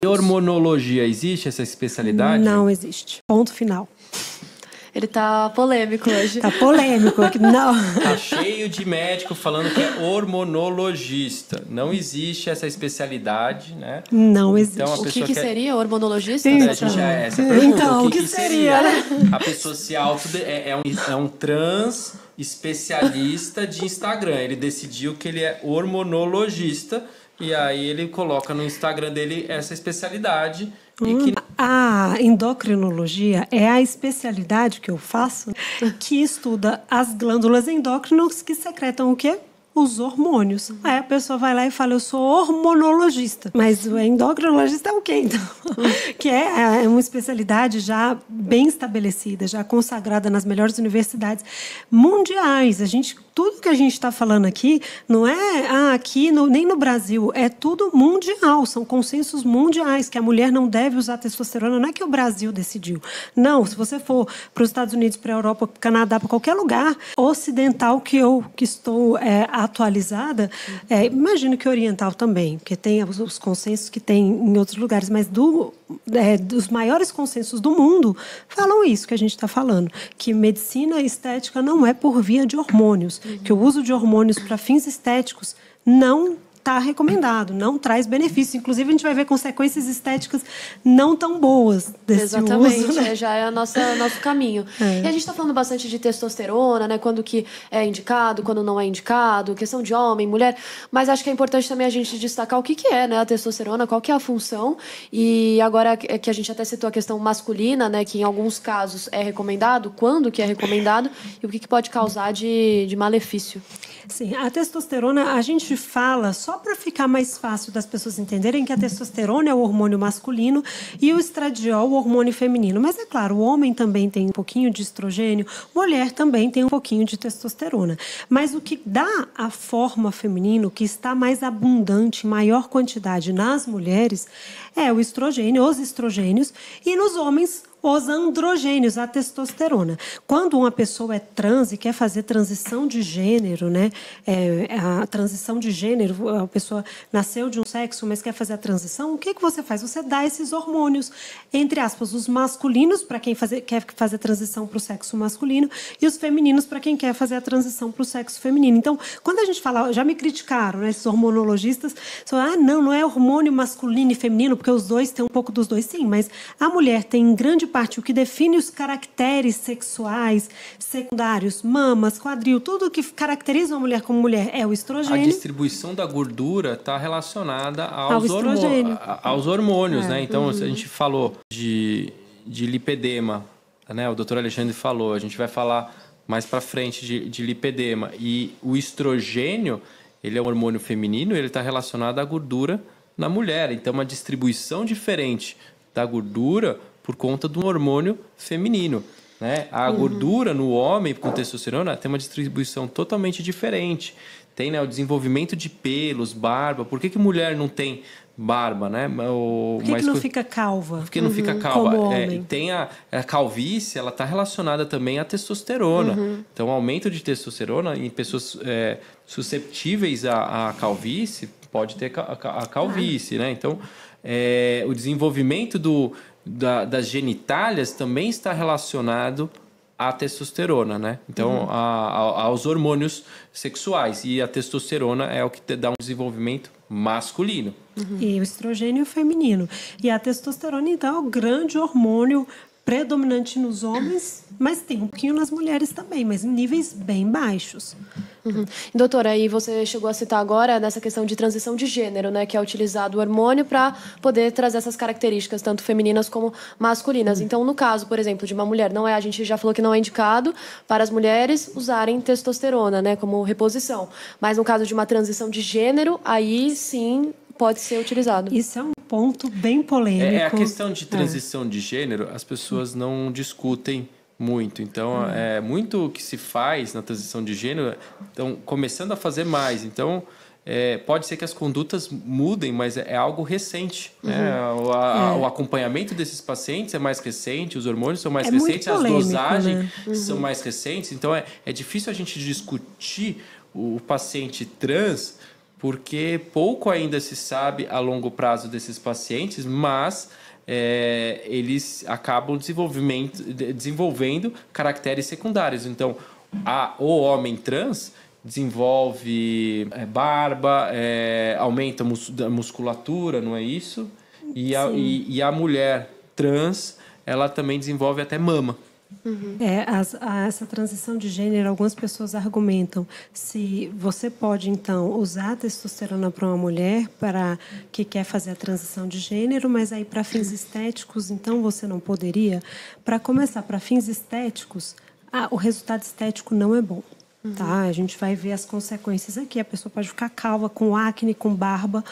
E hormonologia, existe essa especialidade? Não existe. Ponto final. Ele tá polêmico hoje. Tá polêmico, não. Tá cheio de médico falando que é hormonologista. Não existe essa especialidade, né? Não existe. Então, a o que, que quer... seria hormonologista? Né? É então, então o que, que, que seria? seria? A pessoa se auto... É, é, um, é um trans especialista de Instagram. Ele decidiu que ele é hormonologista e aí ele coloca no Instagram dele essa especialidade. Hum, que... A endocrinologia é a especialidade que eu faço que estuda as glândulas endócrinas que secretam o quê? Os hormônios. Uhum. Aí a pessoa vai lá e fala: Eu sou hormonologista. Mas o endocrinologista é o quê, então? que é, é uma especialidade já bem estabelecida, já consagrada nas melhores universidades mundiais. A gente tudo que a gente está falando aqui não é ah, aqui, no, nem no Brasil, é tudo mundial, são consensos mundiais que a mulher não deve usar testosterona, não é que o Brasil decidiu. Não, se você for para os Estados Unidos, para a Europa, para o Canadá, para qualquer lugar ocidental que eu que estou é, atualizada, é, imagino que oriental também, porque tem os, os consensos que tem em outros lugares, mas do é, dos maiores consensos do mundo falam isso que a gente está falando, que medicina estética não é por via de hormônios, uhum. que o uso de hormônios para fins estéticos não está recomendado, não traz benefício Inclusive, a gente vai ver consequências estéticas não tão boas desse Exatamente, uso, né? é, já é o nosso caminho. É. E a gente está falando bastante de testosterona, né? Quando que é indicado, quando não é indicado, questão de homem, mulher, mas acho que é importante também a gente destacar o que, que é né, a testosterona, qual que é a função. E agora que a gente até citou a questão masculina, né? Que em alguns casos é recomendado, quando que é recomendado e o que, que pode causar de, de malefício. Sim, a testosterona, a gente fala só só para ficar mais fácil das pessoas entenderem que a testosterona é o hormônio masculino e o estradiol o hormônio feminino. Mas é claro, o homem também tem um pouquinho de estrogênio, mulher também tem um pouquinho de testosterona. Mas o que dá a forma feminino, que está mais abundante, maior quantidade nas mulheres, é o estrogênio, os estrogênios, e nos homens os androgênios, a testosterona. Quando uma pessoa é trans e quer fazer transição de gênero, né? É, a transição de gênero, a pessoa nasceu de um sexo, mas quer fazer a transição, o que, que você faz? Você dá esses hormônios, entre aspas, os masculinos, para quem fazer, quer fazer a transição para o sexo masculino, e os femininos, para quem quer fazer a transição para o sexo feminino. Então, quando a gente fala, já me criticaram, né, esses hormonologistas, falam, ah, não, não é hormônio masculino e feminino, porque os dois têm um pouco dos dois, sim, mas a mulher tem grande parte, o que define os caracteres sexuais secundários, mamas, quadril, tudo que caracteriza uma mulher como mulher é o estrogênio. A distribuição da gordura está relacionada aos, ao hormônio, aos hormônios, é. né? Então, uhum. a gente falou de, de lipedema, né? O doutor Alexandre falou, a gente vai falar mais para frente de, de lipedema. E o estrogênio, ele é um hormônio feminino, ele está relacionado à gordura na mulher. Então, uma distribuição diferente da gordura por conta do hormônio feminino. Né? A uhum. gordura no homem com testosterona tem uma distribuição totalmente diferente. Tem né, o desenvolvimento de pelos, barba. Por que, que mulher não tem barba, né? O, Por que, que não co... fica calva? Porque não uhum, fica calva? É, tem a, a, calvície, ela está relacionada também à testosterona. Uhum. Então, aumento de testosterona em pessoas é, susceptíveis à, à calvície pode ter a, calvície, né? Então, é, o desenvolvimento do, da, das genitálias também está relacionado à testosterona, né? Então, uhum. a, a, aos hormônios sexuais. E a testosterona é o que dá um desenvolvimento masculino. Uhum. E o estrogênio feminino. E a testosterona, então, é o grande hormônio predominante nos homens, mas tem um pouquinho nas mulheres também, mas em níveis bem baixos. Uhum. Doutora, aí você chegou a citar agora nessa questão de transição de gênero, né, que é utilizado o hormônio para poder trazer essas características tanto femininas como masculinas. Uhum. Então, no caso, por exemplo, de uma mulher, não é a gente já falou que não é indicado para as mulheres usarem testosterona, né, como reposição. Mas no caso de uma transição de gênero, aí sim pode ser utilizado. Isso é um ponto bem polêmico. É, é a questão de é. transição é. de gênero, as pessoas não discutem muito. Então, uhum. é muito que se faz na transição de gênero, estão começando a fazer mais. Então, é, pode ser que as condutas mudem, mas é, é algo recente. Né? Uhum. Né? O, a, é. o, acompanhamento desses pacientes é mais recente, os hormônios são mais é recentes, as dosagens né? uhum. são mais recentes. Então é, difícil a gente discutir o paciente trans porque pouco ainda se sabe a longo prazo desses pacientes, mas é, eles acabam desenvolvendo caracteres secundários. Então, a, o homem trans desenvolve é, barba, é, aumenta mus, a musculatura, não é isso? E a, e, e a mulher trans, ela também desenvolve até mama. Uhum. É, as, a, essa transição de gênero, algumas pessoas argumentam se você pode, então, usar a testosterona para uma mulher para que quer fazer a transição de gênero, mas aí para fins estéticos, então você não poderia. Para começar, para fins estéticos, ah, o resultado estético não é bom. Tá? Uhum. Tá, a gente vai ver as consequências aqui. A pessoa pode ficar calva, com acne, com barba,